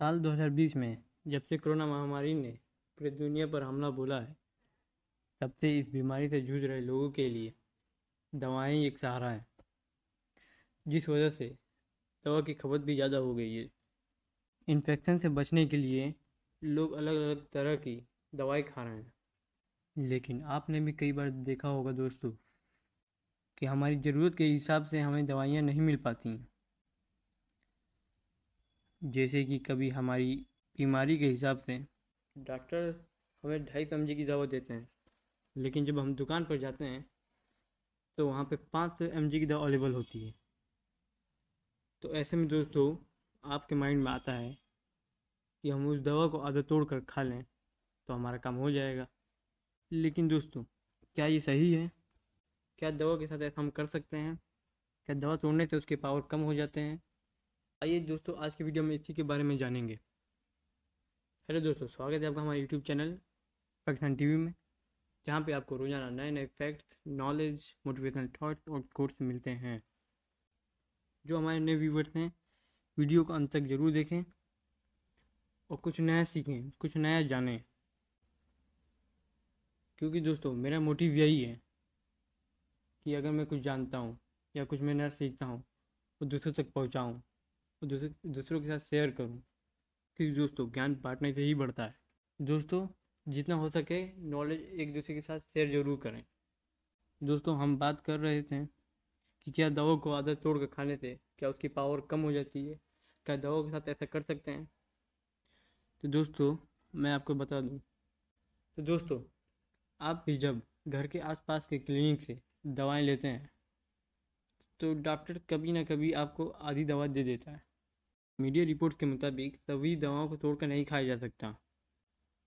साल 2020 में जब से कोरोना महामारी ने पूरी दुनिया पर हमला बोला है तब से इस बीमारी से जूझ रहे लोगों के लिए दवाएं एक सहारा है जिस वजह से दवा की खपत भी ज़्यादा हो गई है इन्फेक्शन से बचने के लिए लोग अलग अलग तरह की दवाई खा रहे हैं लेकिन आपने भी कई बार देखा होगा दोस्तों कि हमारी ज़रूरत के हिसाब से हमें दवाइयाँ नहीं मिल पाती हैं जैसे कि कभी हमारी बीमारी के हिसाब से डॉक्टर हमें ढाई सौ एम की दवा देते हैं लेकिन जब हम दुकान पर जाते हैं तो वहाँ पे पाँच सौ एम की दवा अवेलेबल होती है तो ऐसे में दोस्तों आपके माइंड में आता है कि हम उस दवा को आधा तोड़ कर खा लें तो हमारा काम हो जाएगा लेकिन दोस्तों क्या ये सही है क्या दवा के साथ ऐसा हम कर सकते हैं क्या दवा तोड़ने से उसके पावर कम हो जाते हैं आइए दोस्तों आज की वीडियो में इसी के बारे में जानेंगे हेलो दोस्तों स्वागत है आपका हमारे यूट्यूब चैनल पाकिस्तान टीवी में जहाँ पे आपको रोज़ाना नए नए फैक्ट्स नॉलेज मोटिवेशनल थाट्स और कोर्स मिलते हैं जो हमारे नए व्यूवर्स हैं वीडियो को अंत तक ज़रूर देखें और कुछ नया सीखें कुछ नया जानें क्योंकि दोस्तों मेरा मोटिव यही है कि अगर मैं कुछ जानता हूँ या कुछ मैं नया सीखता हूँ वो दूसरों तक पहुँचाऊँ और दूसरे दूसरों के साथ शेयर करूँ क्योंकि दोस्तों ज्ञान बांटने से ही बढ़ता है दोस्तों जितना हो सके नॉलेज एक दूसरे के साथ शेयर जरूर करें दोस्तों हम बात कर रहे थे कि क्या दवा को आदत तोड़ कर खाने से क्या उसकी पावर कम हो जाती है क्या दवा के साथ ऐसा कर सकते हैं तो दोस्तों मैं आपको बता दूं तो दोस्तों आप भी जब घर के आसपास के क्लिनिक से दवाएं लेते हैं तो डॉक्टर कभी ना कभी आपको आधी दवा दे देता है मीडिया रिपोर्ट के मुताबिक सभी दवाओं को तोड़कर नहीं खाया जा सकता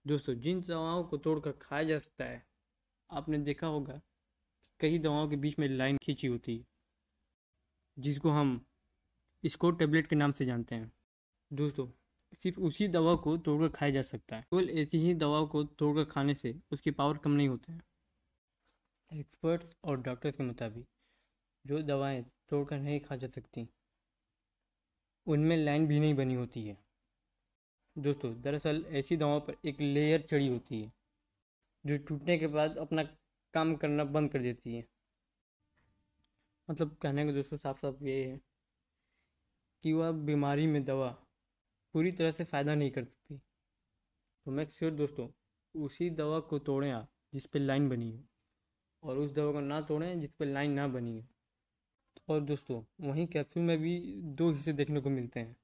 दोस्तों जिन दवाओं को तोड़कर खाया जा सकता है आपने देखा होगा कई दवाओं के बीच में लाइन खींची होती है जिसको हम इसको टेबलेट के नाम से जानते हैं दोस्तों सिर्फ उसी दवा को तोड़कर खाया जा सकता है केवल ऐसी ही दवाओं को तोड़कर खाने से उसकी पावर कम नहीं होते हैं एक्सपर्ट्स और डॉक्टर्स के मुताबिक जो दवाएं तोड़कर नहीं खा जा सकती उनमें लाइन भी नहीं बनी होती है दोस्तों दरअसल ऐसी दवाओं पर एक लेयर चढ़ी होती है जो टूटने के बाद अपना काम करना बंद कर देती है मतलब कहने का दोस्तों साफ साफ ये है कि वह बीमारी में दवा पूरी तरह से फ़ायदा नहीं कर सकती तो मैं श्योर दोस्तों उसी दवा को तोड़ें आप जिस पर लाइन बनी हो और उस दवा को ना तोड़ें जिस पर लाइन ना बनी हो और दोस्तों वहीं कैप्सूल में भी दो हिस्से देखने को मिलते हैं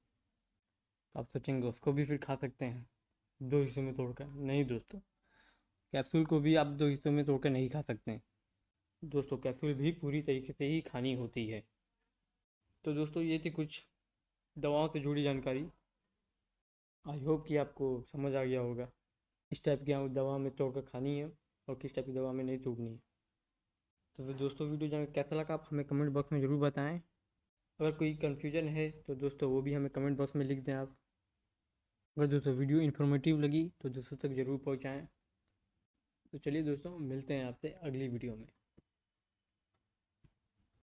तो आप सोचेंगे उसको भी फिर खा सकते हैं दो हिस्सों में तोड़कर नहीं दोस्तों कैप्सूल को भी आप दो हिस्सों में तोड़कर नहीं खा सकते हैं। दोस्तों कैप्सूल भी पूरी तरीके से ही खानी होती है तो दोस्तों ये थी कुछ दवाओं से जुड़ी जानकारी आई होप कि आपको समझ आ गया होगा किस टाइप की दवा में तोड़कर खानी है और किस टाइप की दवा में नहीं तोड़नी है तो फिर दोस्तों वीडियो जाकर कैसा लगा आप हमें कमेंट बॉक्स में ज़रूर बताएं अगर कोई कन्फ्यूजन है तो दोस्तों वो भी हमें कमेंट बॉक्स में लिख दें आप अगर दोस्तों वीडियो इन्फॉर्मेटिव लगी तो दोस्तों तक ज़रूर पहुँचाएँ तो चलिए दोस्तों मिलते हैं आपसे अगली वीडियो में